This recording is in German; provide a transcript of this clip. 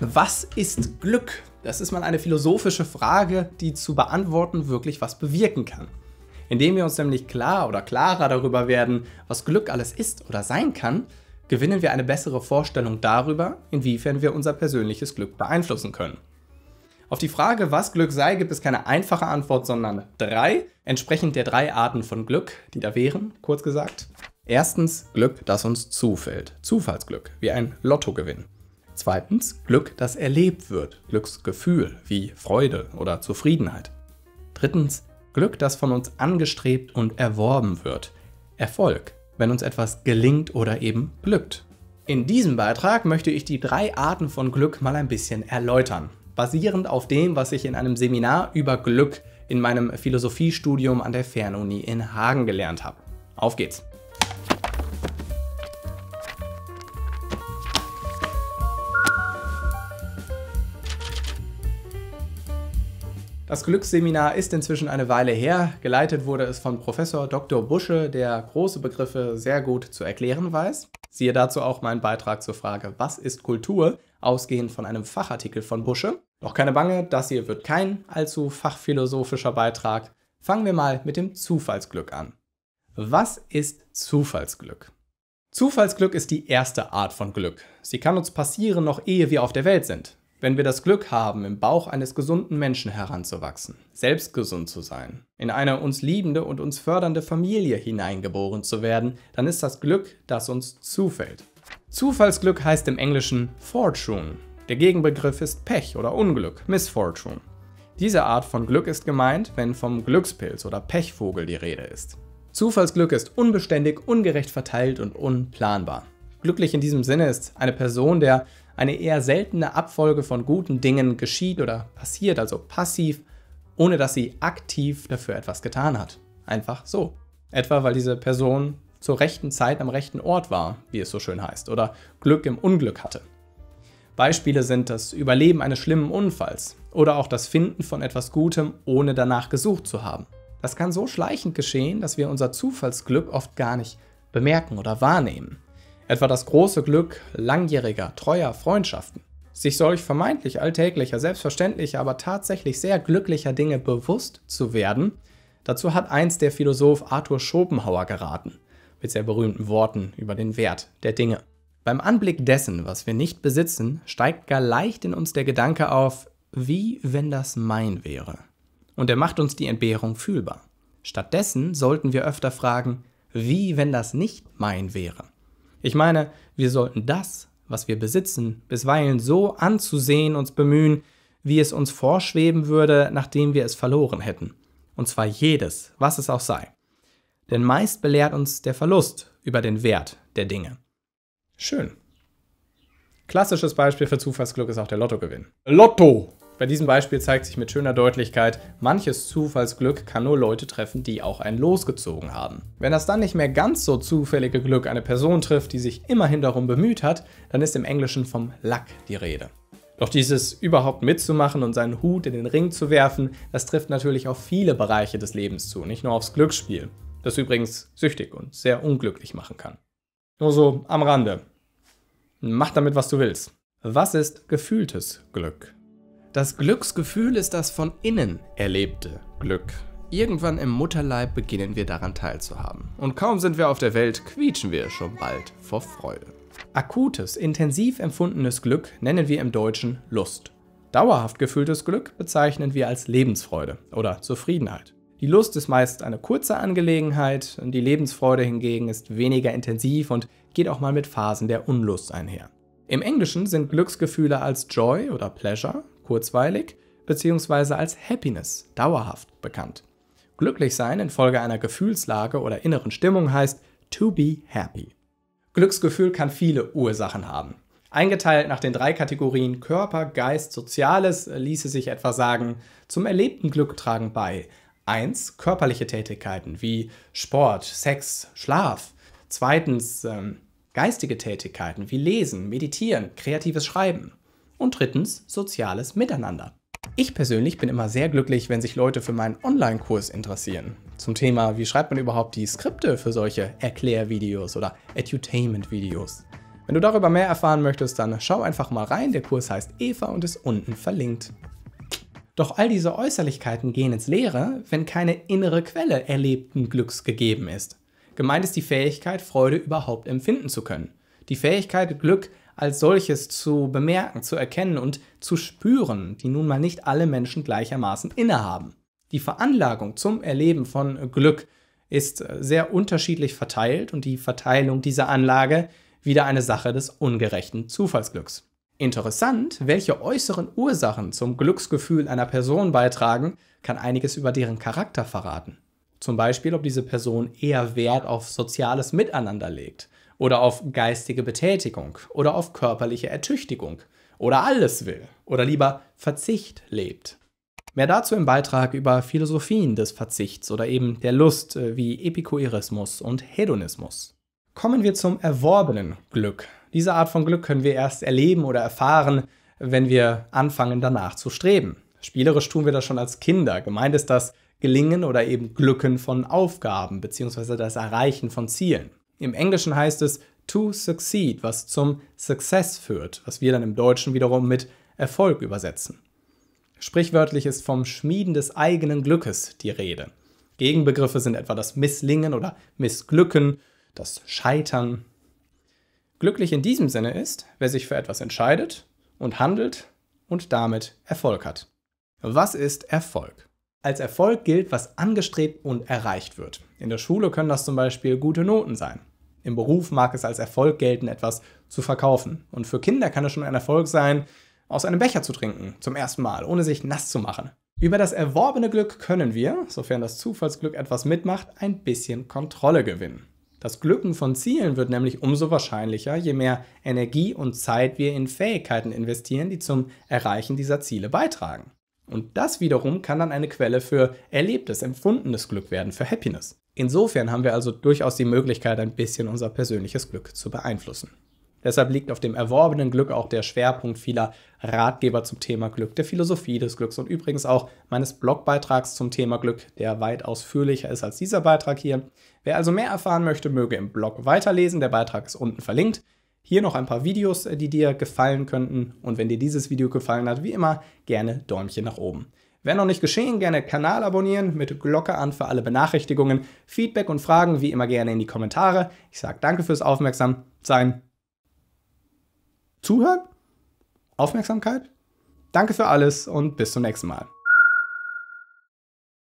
Was ist Glück? Das ist mal eine philosophische Frage, die zu beantworten wirklich was bewirken kann. Indem wir uns nämlich klar oder klarer darüber werden, was Glück alles ist oder sein kann, gewinnen wir eine bessere Vorstellung darüber, inwiefern wir unser persönliches Glück beeinflussen können. Auf die Frage, was Glück sei, gibt es keine einfache Antwort, sondern drei, entsprechend der drei Arten von Glück, die da wären, kurz gesagt. Erstens Glück, das uns zufällt. Zufallsglück, wie ein Lottogewinn. Zweitens Glück, das erlebt wird, Glücksgefühl wie Freude oder Zufriedenheit. Drittens Glück, das von uns angestrebt und erworben wird, Erfolg, wenn uns etwas gelingt oder eben glückt. In diesem Beitrag möchte ich die drei Arten von Glück mal ein bisschen erläutern, basierend auf dem, was ich in einem Seminar über Glück in meinem Philosophiestudium an der Fernuni in Hagen gelernt habe. Auf geht's! Das Glücksseminar ist inzwischen eine Weile her. Geleitet wurde es von Professor Dr. Busche, der große Begriffe sehr gut zu erklären weiß. Siehe dazu auch meinen Beitrag zur Frage, was ist Kultur, ausgehend von einem Fachartikel von Busche. Doch keine Bange, das hier wird kein allzu fachphilosophischer Beitrag. Fangen wir mal mit dem Zufallsglück an. Was ist Zufallsglück? Zufallsglück ist die erste Art von Glück. Sie kann uns passieren, noch ehe wir auf der Welt sind. Wenn wir das Glück haben, im Bauch eines gesunden Menschen heranzuwachsen, selbst gesund zu sein, in eine uns liebende und uns fördernde Familie hineingeboren zu werden, dann ist das Glück, das uns zufällt. Zufallsglück heißt im Englischen Fortune. Der Gegenbegriff ist Pech oder Unglück, Misfortune. Diese Art von Glück ist gemeint, wenn vom Glückspilz oder Pechvogel die Rede ist. Zufallsglück ist unbeständig, ungerecht verteilt und unplanbar. Glücklich in diesem Sinne ist eine Person, der eine eher seltene Abfolge von guten Dingen geschieht oder passiert, also passiv, ohne dass sie aktiv dafür etwas getan hat. Einfach so. Etwa weil diese Person zur rechten Zeit am rechten Ort war, wie es so schön heißt, oder Glück im Unglück hatte. Beispiele sind das Überleben eines schlimmen Unfalls oder auch das Finden von etwas Gutem, ohne danach gesucht zu haben. Das kann so schleichend geschehen, dass wir unser Zufallsglück oft gar nicht bemerken oder wahrnehmen. Etwa das große Glück langjähriger, treuer Freundschaften. Sich solch vermeintlich alltäglicher, selbstverständlicher, aber tatsächlich sehr glücklicher Dinge bewusst zu werden, dazu hat einst der Philosoph Arthur Schopenhauer geraten, mit sehr berühmten Worten über den Wert der Dinge. Beim Anblick dessen, was wir nicht besitzen, steigt gar leicht in uns der Gedanke auf, wie wenn das mein wäre. Und er macht uns die Entbehrung fühlbar. Stattdessen sollten wir öfter fragen, wie wenn das nicht mein wäre. Ich meine, wir sollten das, was wir besitzen, bisweilen so anzusehen und bemühen, wie es uns vorschweben würde, nachdem wir es verloren hätten. Und zwar jedes, was es auch sei. Denn meist belehrt uns der Verlust über den Wert der Dinge. Schön. Klassisches Beispiel für Zufallsglück ist auch der Lottogewinn. Lotto! Bei diesem Beispiel zeigt sich mit schöner Deutlichkeit, manches Zufallsglück kann nur Leute treffen, die auch ein Los gezogen haben. Wenn das dann nicht mehr ganz so zufällige Glück eine Person trifft, die sich immerhin darum bemüht hat, dann ist im Englischen vom Luck die Rede. Doch dieses überhaupt mitzumachen und seinen Hut in den Ring zu werfen, das trifft natürlich auf viele Bereiche des Lebens zu, nicht nur aufs Glücksspiel, das übrigens süchtig und sehr unglücklich machen kann. Nur so am Rande. Mach damit, was du willst. Was ist gefühltes Glück? Das Glücksgefühl ist das von innen erlebte Glück. Irgendwann im Mutterleib beginnen wir daran teilzuhaben. Und kaum sind wir auf der Welt, quietschen wir schon bald vor Freude. Akutes, intensiv empfundenes Glück nennen wir im Deutschen Lust. Dauerhaft gefühltes Glück bezeichnen wir als Lebensfreude oder Zufriedenheit. Die Lust ist meist eine kurze Angelegenheit, die Lebensfreude hingegen ist weniger intensiv und geht auch mal mit Phasen der Unlust einher. Im Englischen sind Glücksgefühle als Joy oder Pleasure kurzweilig, beziehungsweise als Happiness, dauerhaft, bekannt. Glücklich sein infolge einer Gefühlslage oder inneren Stimmung heißt to be happy. Glücksgefühl kann viele Ursachen haben. Eingeteilt nach den drei Kategorien Körper, Geist, Soziales ließe sich etwa sagen, zum erlebten Glück tragen bei 1. Körperliche Tätigkeiten wie Sport, Sex, Schlaf. 2. Ähm, geistige Tätigkeiten wie Lesen, Meditieren, kreatives Schreiben und drittens soziales Miteinander. Ich persönlich bin immer sehr glücklich, wenn sich Leute für meinen Online-Kurs interessieren. Zum Thema, wie schreibt man überhaupt die Skripte für solche Erklärvideos oder Edutainment-Videos. Wenn du darüber mehr erfahren möchtest, dann schau einfach mal rein, der Kurs heißt Eva und ist unten verlinkt. Doch all diese Äußerlichkeiten gehen ins Leere, wenn keine innere Quelle erlebten Glücks gegeben ist. Gemeint ist die Fähigkeit, Freude überhaupt empfinden zu können. Die Fähigkeit, Glück als solches zu bemerken, zu erkennen und zu spüren, die nun mal nicht alle Menschen gleichermaßen innehaben. Die Veranlagung zum Erleben von Glück ist äh, sehr unterschiedlich verteilt und die Verteilung dieser Anlage wieder eine Sache des ungerechten Zufallsglücks. Interessant, welche äußeren Ursachen zum Glücksgefühl einer Person beitragen, kann einiges über deren Charakter verraten. Zum Beispiel, ob diese Person eher Wert auf soziales Miteinander legt oder auf geistige Betätigung oder auf körperliche Ertüchtigung oder alles will oder lieber Verzicht lebt. Mehr dazu im Beitrag über Philosophien des Verzichts oder eben der Lust äh, wie Epikurismus und Hedonismus. Kommen wir zum erworbenen Glück. Diese Art von Glück können wir erst erleben oder erfahren, wenn wir anfangen danach zu streben. Spielerisch tun wir das schon als Kinder. Gemeint ist das Gelingen oder eben Glücken von Aufgaben bzw. das Erreichen von Zielen. Im Englischen heißt es to succeed, was zum Success führt, was wir dann im Deutschen wiederum mit Erfolg übersetzen. Sprichwörtlich ist vom Schmieden des eigenen Glückes die Rede. Gegenbegriffe sind etwa das Misslingen oder Missglücken, das Scheitern. Glücklich in diesem Sinne ist, wer sich für etwas entscheidet und handelt und damit Erfolg hat. Was ist Erfolg? als Erfolg gilt, was angestrebt und erreicht wird. In der Schule können das zum Beispiel gute Noten sein. Im Beruf mag es als Erfolg gelten, etwas zu verkaufen. Und für Kinder kann es schon ein Erfolg sein, aus einem Becher zu trinken, zum ersten Mal, ohne sich nass zu machen. Über das erworbene Glück können wir, sofern das Zufallsglück etwas mitmacht, ein bisschen Kontrolle gewinnen. Das Glücken von Zielen wird nämlich umso wahrscheinlicher, je mehr Energie und Zeit wir in Fähigkeiten investieren, die zum Erreichen dieser Ziele beitragen. Und das wiederum kann dann eine Quelle für erlebtes, empfundenes Glück werden, für Happiness. Insofern haben wir also durchaus die Möglichkeit, ein bisschen unser persönliches Glück zu beeinflussen. Deshalb liegt auf dem erworbenen Glück auch der Schwerpunkt vieler Ratgeber zum Thema Glück, der Philosophie des Glücks und übrigens auch meines Blogbeitrags zum Thema Glück, der weit ausführlicher ist als dieser Beitrag hier. Wer also mehr erfahren möchte, möge im Blog weiterlesen. Der Beitrag ist unten verlinkt. Hier noch ein paar Videos, äh, die dir gefallen könnten. Und wenn dir dieses Video gefallen hat, wie immer, gerne Däumchen nach oben. Wenn noch nicht geschehen, gerne Kanal abonnieren, mit Glocke an für alle Benachrichtigungen. Feedback und Fragen wie immer gerne in die Kommentare. Ich sage danke fürs Aufmerksam sein. Zuhören? Aufmerksamkeit? Danke für alles und bis zum nächsten Mal.